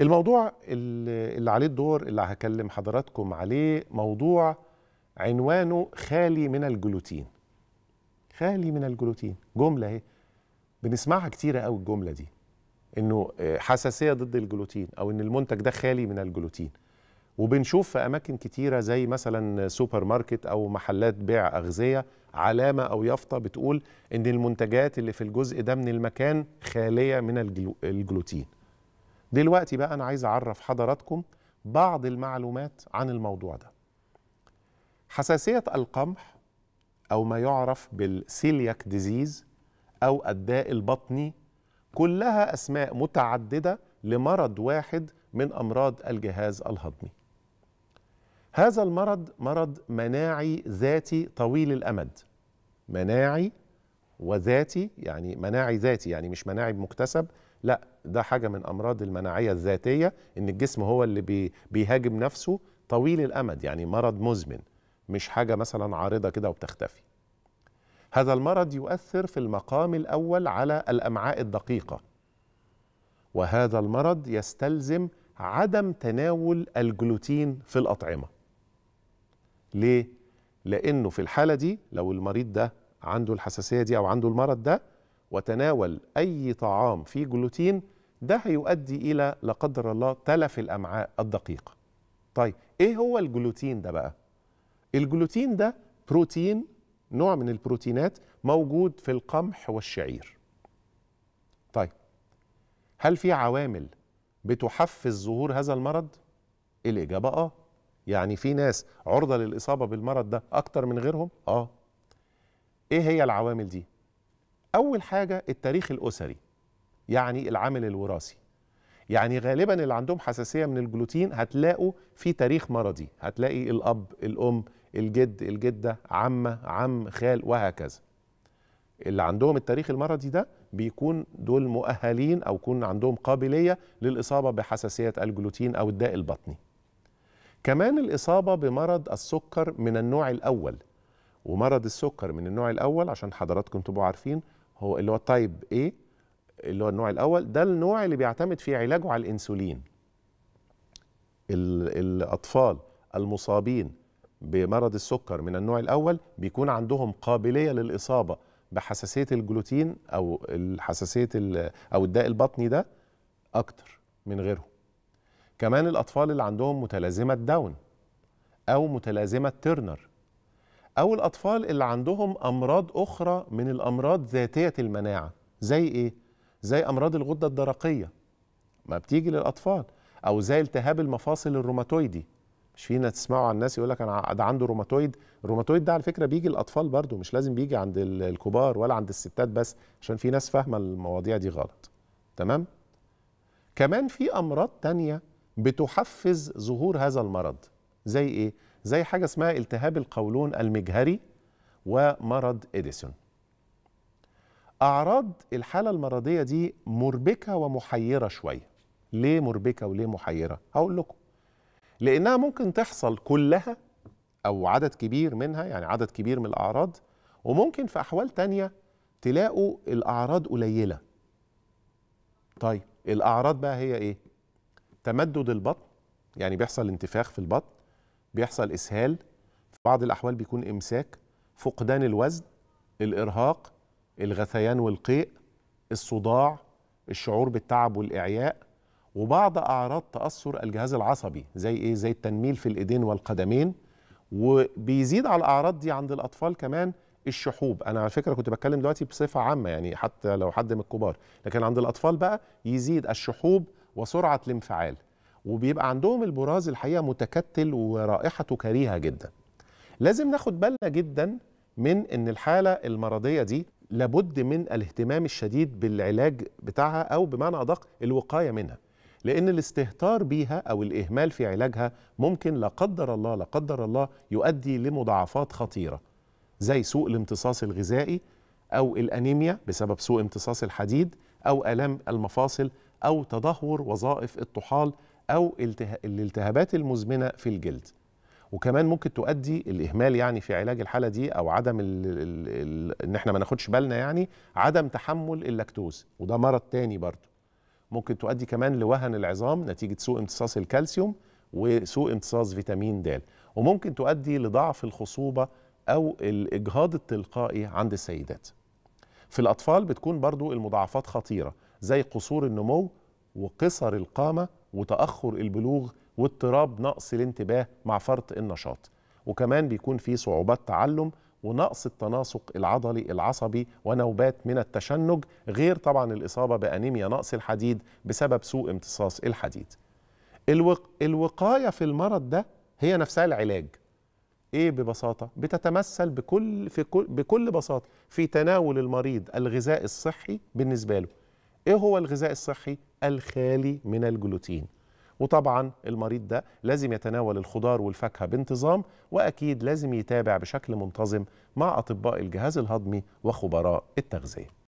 الموضوع اللي عليه الدور اللي هكلم حضراتكم عليه موضوع عنوانه خالي من الجلوتين خالي من الجلوتين جملة اهي بنسمعها كتيرة قوي الجملة دي انه آه، حساسية ضد الجلوتين او ان المنتج ده خالي من الجلوتين وبنشوف في اماكن كتيرة زي مثلا سوبر ماركت او محلات بيع اغذية علامة او يافطة بتقول ان المنتجات اللي في الجزء ده من المكان خالية من الجلوتين دلوقتي بقى أنا عايز أعرف حضراتكم بعض المعلومات عن الموضوع ده حساسية القمح أو ما يعرف بالسيلياك ديزيز أو الداء البطني كلها أسماء متعددة لمرض واحد من أمراض الجهاز الهضمي هذا المرض مرض مناعي ذاتي طويل الأمد مناعي وذاتي يعني مناعي ذاتي يعني مش مناعي بمكتسب لا ده حاجه من امراض المناعيه الذاتيه ان الجسم هو اللي بي بيهاجم نفسه طويل الامد يعني مرض مزمن مش حاجه مثلا عارضه كده وبتختفي هذا المرض يؤثر في المقام الاول على الامعاء الدقيقه وهذا المرض يستلزم عدم تناول الجلوتين في الاطعمه ليه لانه في الحاله دي لو المريض ده عنده الحساسيه دي او عنده المرض ده وتناول أي طعام فيه جلوتين ده هيؤدي إلى لا قدر الله تلف الأمعاء الدقيقة طيب إيه هو الجلوتين ده بقى؟ الجلوتين ده بروتين نوع من البروتينات موجود في القمح والشعير طيب هل في عوامل بتحفز ظهور هذا المرض؟ الإجابة آه يعني في ناس عرضة للإصابة بالمرض ده أكتر من غيرهم؟ آه إيه هي العوامل دي؟ اول حاجه التاريخ الاسري يعني العامل الوراثي يعني غالبا اللي عندهم حساسيه من الجلوتين هتلاقوا في تاريخ مرضي هتلاقي الاب الام الجد الجده عمه عم خال وهكذا اللي عندهم التاريخ المرضي ده بيكون دول مؤهلين او يكون عندهم قابليه للاصابه بحساسيه الجلوتين او الداء البطني كمان الاصابه بمرض السكر من النوع الاول ومرض السكر من النوع الاول عشان حضراتكم تبقوا عارفين هو اللي هو تايب A اللي هو النوع الاول ده النوع اللي بيعتمد فيه علاجه على الانسولين الاطفال المصابين بمرض السكر من النوع الاول بيكون عندهم قابليه للاصابه بحساسيه الجلوتين او الحساسيه او الداء البطني ده اكتر من غيره كمان الاطفال اللي عندهم متلازمه داون او متلازمه ترنر او الاطفال اللي عندهم امراض اخرى من الامراض ذاتيه المناعه زي ايه زي امراض الغده الدرقيه ما بتيجي للاطفال او زي التهاب المفاصل الروماتويدي مش فينا تسمعوا عن الناس يقول لك انا ده عنده روماتويد الروماتويد ده على فكره بيجي للأطفال برضو مش لازم بيجي عند الكبار ولا عند الستات بس عشان في ناس فاهمه المواضيع دي غلط تمام كمان في امراض تانية بتحفز ظهور هذا المرض زي ايه زي حاجه اسمها التهاب القولون المجهري ومرض اديسون اعراض الحاله المرضيه دي مربكه ومحيره شويه ليه مربكه وليه محيره هقول لكم لانها ممكن تحصل كلها او عدد كبير منها يعني عدد كبير من الاعراض وممكن في احوال تانية تلاقوا الاعراض قليله طيب الاعراض بقى هي ايه تمدد البطن يعني بيحصل انتفاخ في البطن بيحصل اسهال في بعض الاحوال بيكون امساك فقدان الوزن الارهاق الغثيان والقيء الصداع الشعور بالتعب والاعياء وبعض اعراض تاثر الجهاز العصبي زي ايه زي التنميل في الايدين والقدمين وبيزيد على الاعراض دي عند الاطفال كمان الشحوب انا على فكره كنت بتكلم دلوقتي بصفه عامه يعني حتى لو حد من الكبار لكن عند الاطفال بقى يزيد الشحوب وسرعه الانفعال وبيبقى عندهم البراز الحقيقه متكتل ورائحته كريهه جدا لازم ناخد بالنا جدا من ان الحاله المرضيه دي لابد من الاهتمام الشديد بالعلاج بتاعها او بمعنى ادق الوقايه منها لان الاستهتار بيها او الاهمال في علاجها ممكن لا قدر الله لا قدر الله يؤدي لمضاعفات خطيره زي سوء الامتصاص الغذائي او الانيميا بسبب سوء امتصاص الحديد او الام المفاصل او تدهور وظائف الطحال أو الالتهابات المزمنة في الجلد وكمان ممكن تؤدي الاهمال يعني في علاج الحاله دي او عدم ال ال الـ ان احنا ما ناخدش بالنا يعني عدم تحمل اللاكتوز وده مرض تاني برضه ممكن تؤدي كمان لوهن العظام نتيجه سوء امتصاص الكالسيوم وسوء امتصاص فيتامين د وممكن تؤدي لضعف الخصوبه او الاجهاض التلقائي عند السيدات في الاطفال بتكون برضو المضاعفات خطيره زي قصور النمو وقصر القامه وتاخر البلوغ واضطراب نقص الانتباه مع فرط النشاط وكمان بيكون في صعوبات تعلم ونقص التناسق العضلي العصبي ونوبات من التشنج غير طبعا الإصابة بأنيميا نقص الحديد بسبب سوء امتصاص الحديد الوق... الوقاية في المرض ده هي نفسها العلاج ايه ببساطه بتتمثل بكل في كل بكل بساطه في تناول المريض الغذاء الصحي بالنسبه له ايه هو الغذاء الصحي الخالي من الجلوتين وطبعا المريض ده لازم يتناول الخضار والفاكهه بانتظام واكيد لازم يتابع بشكل منتظم مع اطباء الجهاز الهضمي وخبراء التغذيه